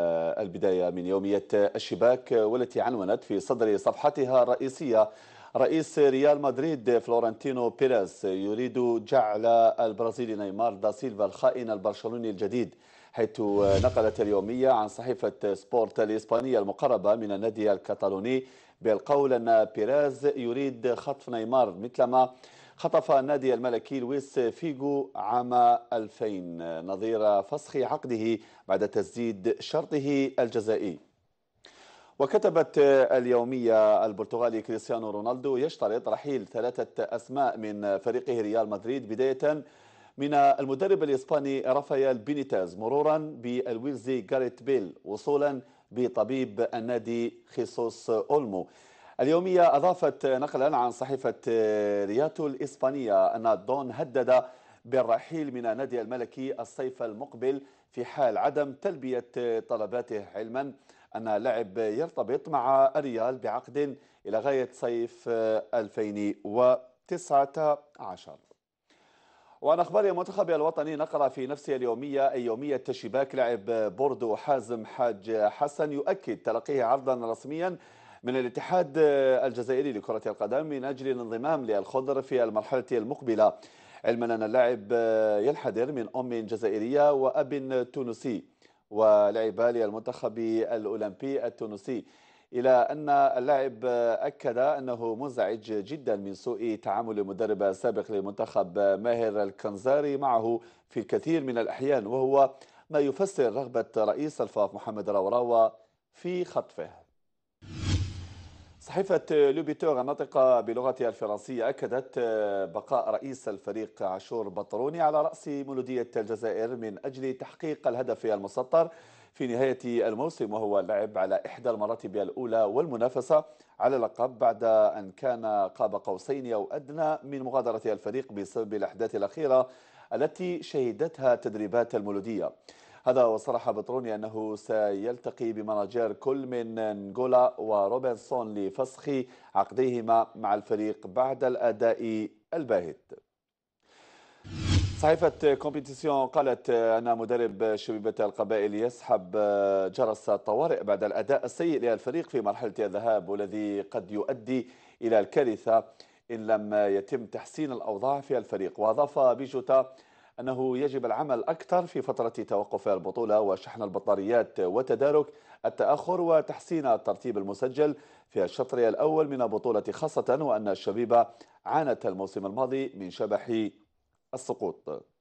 البداية من يومية الشباك والتي عنونت في صدر صفحتها الرئيسية رئيس ريال مدريد فلورنتينو بيريز يريد جعل البرازيلي نيمار دا سيلفا الخائن البرشلوني الجديد حيث نقلت اليومية عن صحيفة سبورت الإسبانية المقربة من النادي الكتالوني بالقول أن بيريز يريد خطف نيمار مثلما خطف النادي الملكي لويس فيجو عام 2000 نظير فسخ عقده بعد تسديد شرطه الجزائي وكتبت اليومية البرتغالي كريستيانو رونالدو يشترط رحيل ثلاثة أسماء من فريقه ريال مدريد بداية من المدرب الإسباني رافائيل بينيتاز مرورا بالويلزي جاريت بيل وصولا بطبيب النادي خيسوس أولمو اليومية أضافت نقلا عن صحيفة رياتو الإسبانية أن الدون هدد بالرحيل من النادي الملكي الصيف المقبل في حال عدم تلبية طلباته علما أن اللاعب يرتبط مع الريال بعقد إلى غاية صيف 2019 وعن اخبار المنتخب الوطني نقل في نفسه اليوميه اي يوميه تشيباك لاعب بوردو حازم حاج حسن يؤكد تلقيه عرضا رسميا من الاتحاد الجزائري لكرة القدم من أجل الانضمام للخضر في المرحلة المقبلة علما أن اللاعب ينحدر من أم جزائرية وأب تونسي ولعب للمنتخب الأولمبي التونسي إلى أن اللاعب أكد أنه منزعج جدا من سوء تعامل المدرب السابق للمنتخب ماهر الكنزاري معه في الكثير من الأحيان وهو ما يفسر رغبة رئيس الفاف محمد راوراوا في خطفه صحيفة لوبيتور الناطقة بلغتها الفرنسية أكدت آه، بقاء رئيس الفريق عاشور بطروني على رأس مولودية الجزائر من أجل تحقيق الهدف المسطر في نهاية الموسم وهو اللعب على إحدى المراتب الأولى والمنافسة على اللقب بعد أن كان قاب قوسين أو أدنى من مغادرة الفريق بسبب الأحداث الأخيرة التي شهدتها تدريبات المولودية هذا وصرح بتروني أنه سيلتقي بمناجير كل من نغولا وروبنسون لفسخ عقديهما مع الفريق بعد الأداء الباهت صحيفة كومبيتيسيون قالت أن مدرب شبيبة القبائل يسحب جرس الطوارئ بعد الأداء السيء للفريق في مرحلة الذهاب والذي قد يؤدي إلى الكارثة إن لم يتم تحسين الأوضاع في الفريق وأضاف بيجوتا أنه يجب العمل أكثر في فترة توقف البطولة وشحن البطاريات وتدارك التأخر وتحسين الترتيب المسجل في الشطر الأول من البطولة خاصة وأن الشبيبة عانت الموسم الماضي من شبح السقوط